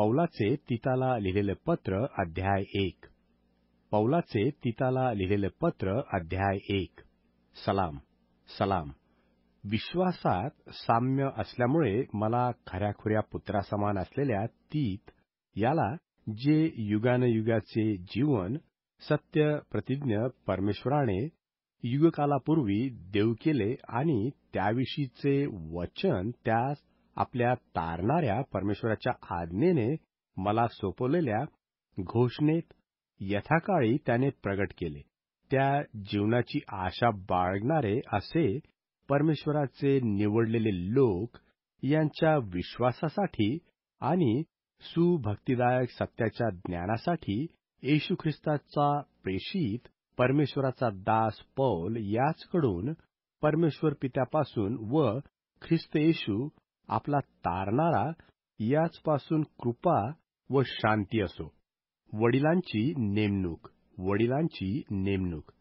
पौलाचे तिताला लिहिलेले पत्र अध्याय एक पौलाचे तिताला लिहिलेले पत्र अध्याय एक सलाम सलाम विश्वासात साम्य असल्यामुळे मला खऱ्याखुऱ्या पुत्रासमान असलेल्या तीत याला जे युगानयुगाचे जीवन सत्य प्रतिज्ञ परमेश्वराने युगकालापूर्वी देऊ केले आणि त्याविषयीचे वचन त्यास आपल्या तारणाऱ्या परमेश्वराच्या आज्ञेने मला सोपवलेल्या घोषणेत यथाकाळी त्याने प्रगट केले त्या जीवनाची आशा बाळगणारे असे परमेश्वराचे निवडलेले लोक यांच्या विश्वासासाठी आणि सुभक्तिदायक सत्याच्या ज्ञानासाठी येशू ख्रिस्ताचा प्रेषित परमेश्वराचा दास पौल याचकडून परमेश्वर पित्यापासून व ख्रिस्त येशू आपला तारणारा याचपासून कृपा व शांती असो वडिलांची नेमणूक वडिलांची नेमणूक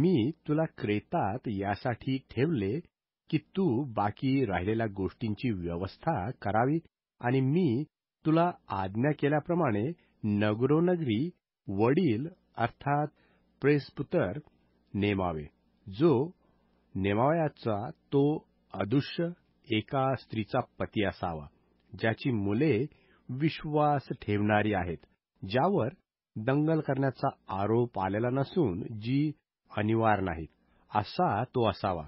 मी तुला क्रेतात यासाठी ठेवले की तू बाकी राहिलेल्या गोष्टींची व्यवस्था करावी आणि मी तुला आज्ञा केल्याप्रमाणे नगरोनगरी वडील अर्थात प्रेस्पुतर नेमावे जो नेमावयाचा तो अदृश्य एका स्त्रीचा पती असावा ज्याची मुले विश्वास ठेवणारी आहेत ज्यावर दंगल करण्याचा आरोप आलेला नसून जी अनिवार्य नाहीत असा तो असावा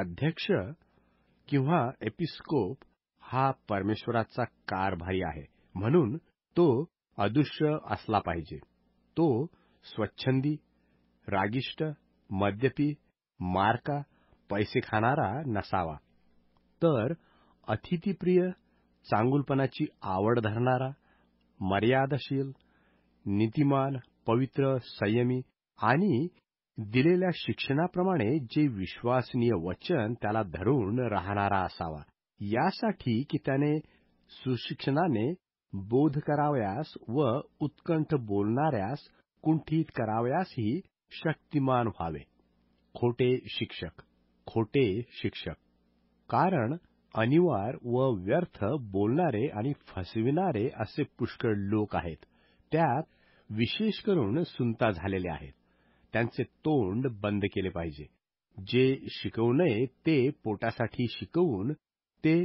अध्यक्ष किंवा एपिस्कोप हा परमेश्वराचा कारभारी आहे म्हणून तो अदृश्य असला पाहिजे तो स्वच्छंदी रागिष्ट मद्यपी मारका पैसे खाणारा नसावा तर अतिथीप्रिय चांगुलपणाची आवड धरणारा मर्यादाशील नीतिमान पवित्र संयमी आणि दिलेल्या शिक्षणाप्रमाणे जे विश्वासनीय वचन त्याला धरून राहणारा असावा यासाठी की त्याने सुशिक्षणाने बोध करावयास व उत्कंठ बोलणाऱ्यास कुंठित करावयासही शक्तिमान व्हावे खोटे शिक्षक खोटे शिक्षक कारण अनिवार व व्यर्थ बोलणारे आणि फसविणारे असे पुष्कळ लोक आहेत त्यात विशेष करून सुंता झालेले आहेत त्यांचे तोंड बंद केले पाहिजे जे शिकवू नये ते पोटासाठी शिकवून ते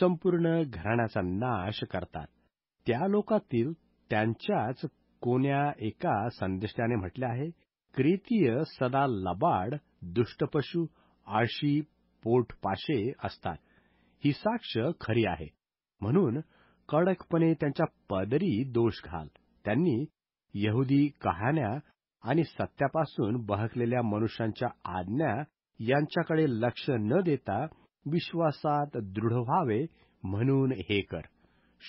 संपूर्ण घराण्याचा नाश करतात त्या लोकातील त्यांच्याच कोण्या एका संदेशाने म्हटले आहे क्रितीय सदा लबाड दुष्टपशु आळशी पाशे असतात ही साक्ष खरी आहे म्हणून कडकपणे त्यांच्या पदरी दोष घाल त्यांनी यहुदी कहाण्या आणि सत्यापासून बहकलेल्या मनुष्यांच्या आज्ञा यांच्याकडे लक्ष न देता विश्वासात दृढ व्हावे म्हणून हे कर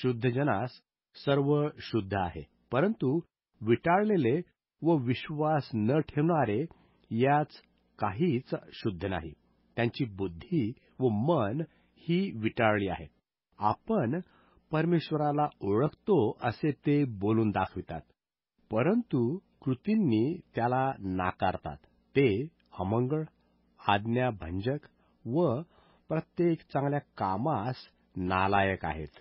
शुद्ध जनास सर्व शुद्ध आहे परंतु विटाळलेले व विश्वास न ठेवणारे याच काहीच शुद्ध नाही त्यांची बुद्धी व मन ही विटाळली आहेत आपण परमेश्वराला ओळखतो असे ते बोलून दाखवितात परंतु कृतींनी त्याला नाकारतात ते अमंगळ आज्ञाभंजक व प्रत्येक चांगल्या कामास नालायक आहेत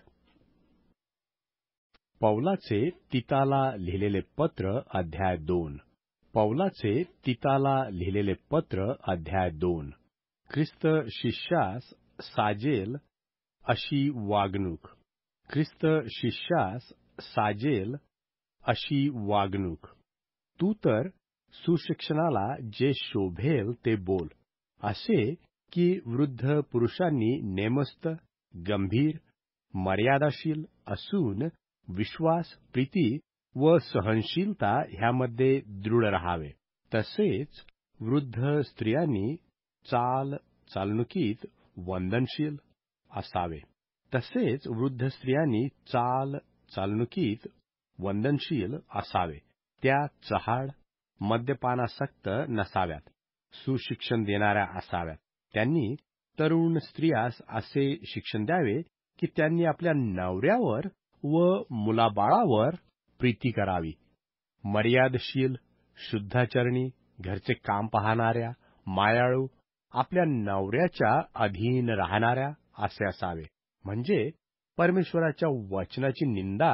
पौलाचे तिताला लिहिलेले पत्र अध्याय दोन पौलाचे तिताला लिहिलेले पत्र अध्याय दोन ख्रिस्त शिष्यास साजेल अशी वागणूक ख्रिस्त शिष्यास साजेल अशी वागणूक तू तर सुशिक्षणाला जे शोभेल ते बोल असे की वृद्ध पुरुषांनी नेमस्त गंभीर मर्यादाशील असून विश्वास प्रीती व सहनशीलता ह्यामध्ये दृढ रहावे। तसेच वृद्ध स्त्रियांनी चाल चालणुकीत वंदनशील असावे तसेच वृद्ध स्त्रियांनी चाल चालणुकीत वंदनशील असावे त्या चहाड मद्यपानासक्त नसाव्यात सुशिक्षण देणाऱ्या असाव्यात त्यांनी तरुण स्त्रियास असे शिक्षण द्यावे की त्यांनी आपल्या नवऱ्यावर व मुलाबाळावर प्रीती करावी मर्यादशील शुद्धाचरणी घरचे काम पाहणाऱ्या मायाळू आपल्या नवऱ्याच्या अधीन राहणाऱ्या असे असावे म्हणजे परमेश्वराच्या वचनाची निंदा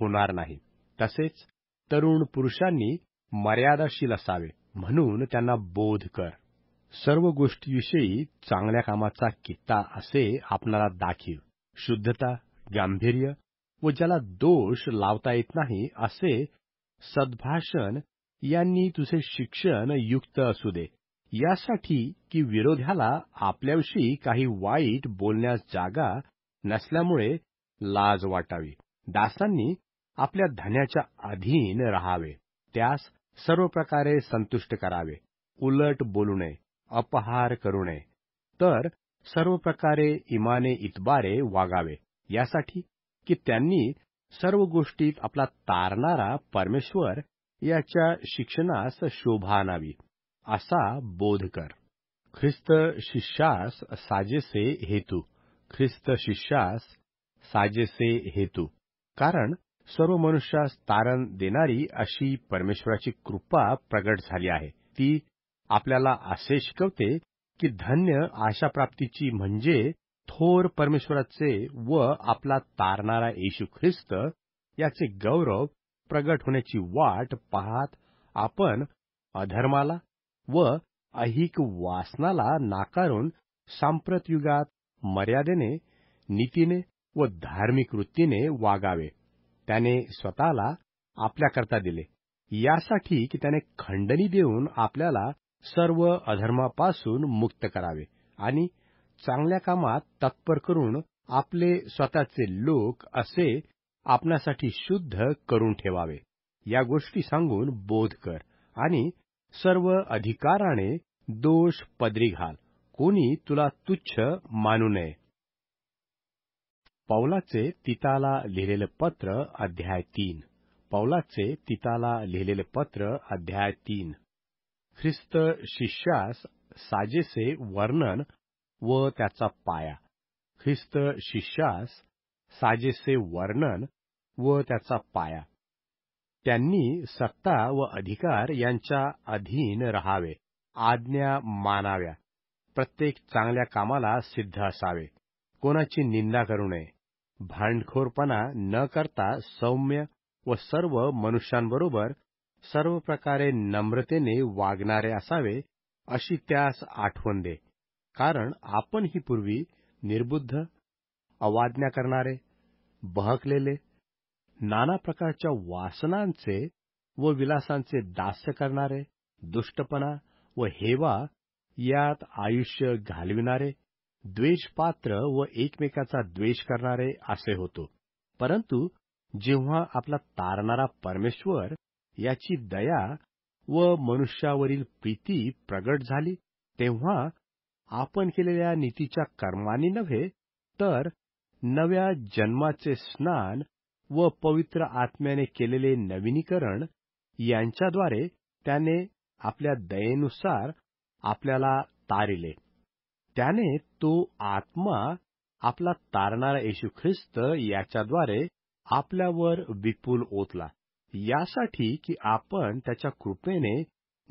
होणार नाही तसेच तरुण पुरुषांनी मर्यादाशील असावे म्हणून त्यांना बोध कर सर्व गोष्टीविषयी चांगल्या कामाचा किता असे आपणाला दाखीव शुद्धता गांभीर्य व ज्याला दोष लावता येत नाही असे सद्भाषण यांनी तुझे शिक्षण युक्त असू दे यासाठी की विरोध्याला आपल्याविषयी काही वाईट बोलण्यास जागा नसल्यामुळे लाज वाटावी दासांनी आपल्या धन्याच्या अधीन राहावे त्यास सर्व प्रकारे संतुष्ट करावे उलट बोलू नये अपहार करू नये तर सर्व प्रकारे इमाने इतबारे वागावे यासाठी की त्यांनी सर्व गोष्टीत आपला तारणारा परमेश्वर याच्या शिक्षणास शोभा आणावी असा बोध कर ख्रिस्त शिष्यास साजेसे हेतू ख्रिस्त शिष्यास साजेसे हेतू कारण सर्व मनुष्यास तारण देणारी अशी परमेश्वराची कृपा प्रगट झाली आहे ती आपल्याला असे शिकवते की धन्य आशा प्राप्तीची म्हणजे थोर परमेश्वराचे व आपला तारणारा येशू ख्रिस्त याचे गौरव प्रगट होण्याची वाट पाहत आपण अधर्माला व अहिक वासनाला नाकारून सांप्रत युगात मर्यादेने नीतीने व धार्मिक वृत्तीने वागावे त्याने स्वतःला आपल्याकरता दिले यासाठी की त्याने खंडणी देऊन आपल्याला सर्व अधर्मापासून मुक्त करावे आणि चांगल्या कामात तत्पर करून आपले स्वतःचे लोक असे आपणासाठी शुद्ध करून ठेवावे या गोष्टी सांगून बोध कर आणि सर्व अधिकाराने दोष पदरी घाल कोणी तुला तुच्छ मानू नये पौलाचे तिताला लिहिलेले पत्र अध्याय तीन पौलाचे तिताला लिहिलेले पत्र अध्याय तीन ख्रिस्त शिष्यास साजेसे वर्णन व त्याचा पाया ख्रिस्त शिष्यास साजेसे वर्णन व त्याचा पाया त्यांनी सत्ता व अधिकार यांच्या अधीन रहावे, आज्ञा मानाव्या प्रत्येक चांगल्या कामाला सिद्ध असावे कोणाची निंदा करू नये भांडखोरपणा न करता सौम्य व सर्व मनुष्यांबरोबर सर्व प्रकारे नम्रतेने वागणारे असावे अशी त्यास आठवण दे कारण आपण ही पूर्वी निर्बुद्ध अवाज्ञा करणारे बहकलेले नाना प्रकारच्या वासनांचे व विलासांचे दास्य करणारे दुष्टपणा व हेवा यात आयुष्य घालविणारे द्वेषपात्र व एकमेकाचा द्वेष करणारे असे होतो परंतु जेव्हा आपला तारणारा परमेश्वर याची दया व मनुष्यावरील प्रीती प्रगट झाली तेव्हा आपण केलेल्या नीतीच्या कर्मांनी नव्हे तर नव्या जन्माचे स्नान व पवित्र आत्म्याने केलेले नवीनीकरण यांच्याद्वारे त्याने आपल्या दयेनुसार आपल्याला तारिले त्याने तो आत्मा आपला तारणारा येशू ख्रिस्त याच्याद्वारे आपल्यावर विपुल ओतला यासाठी की आपण त्याच्या कृपेने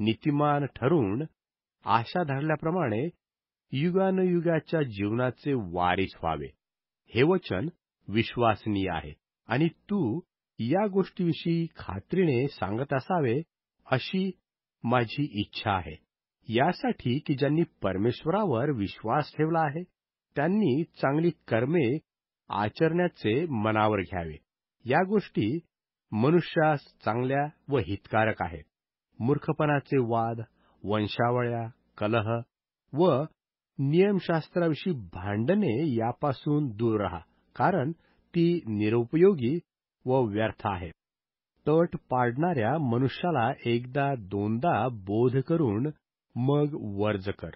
नीतिमान ठरून आशा धरल्याप्रमाणे युगानुयुगाच्या जीवनाचे वारीस व्हावे हे वचन विश्वासनीय आहे आणि तू या गोष्टीविषयी खात्रीने सांगत असावे अशी माझी इच्छा आहे यासाठी की ज्यांनी परमेश्वरावर विश्वास ठेवला आहे त्यांनी चांगली कर्मे आचरण्याचे मनावर घ्यावे या गोष्टी मनुष्यास चांगल्या व हितकारक आहेत मूर्खपणाचे वाद वंशावळ्या कलह व नियमशास्त्राविषयी भांडणे यापासून दूर राहा कारण ती निरुपयोगी व व्यर्थ आहे तट पाडणाऱ्या मनुष्याला एकदा दोनदा बोध करून मग वर्ज कर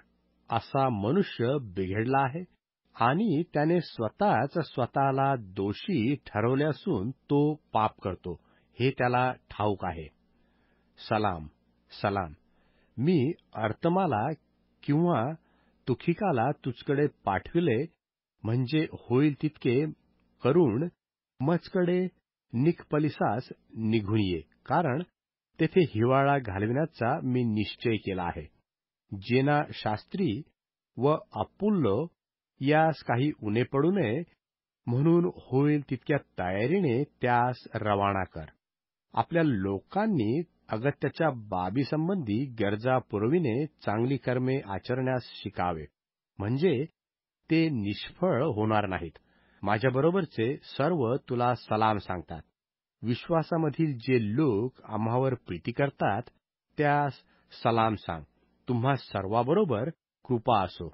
असा मनुष्य बिघडला आहे आणि त्याने स्वतःच स्वतःला दोषी ठरवले असून तो पाप करतो हे त्याला ठाऊक आहे सलाम सलाम मी अर्तमाला किंवा तुखिकाला तुझकडे पाठविले म्हणजे होईल तितके करून मचकडे निखपलिसास निघून ये कारण तेथे हिवाळा घालविण्याचा मी निश्चय केला आहे जेना शास्त्री व अपुल्ल यास काही उणे पडू नये म्हणून होईल तितक्या तयारीने त्यास रवाना कर आपल्या लोकांनी अगत्याच्या बाबीसंबंधी गरजा पुरविणे चांगली कर्मे आचरण्यास शिकावे म्हणजे ते निष्फळ होणार नाहीत माझ्याबरोबरचे सर्व तुला सलाम सांगतात विश्वासामधील जे लोक आम्हावर प्रीती करतात त्यास सलाम सांग तुम्हा सर्वाबरोबर कृपा असो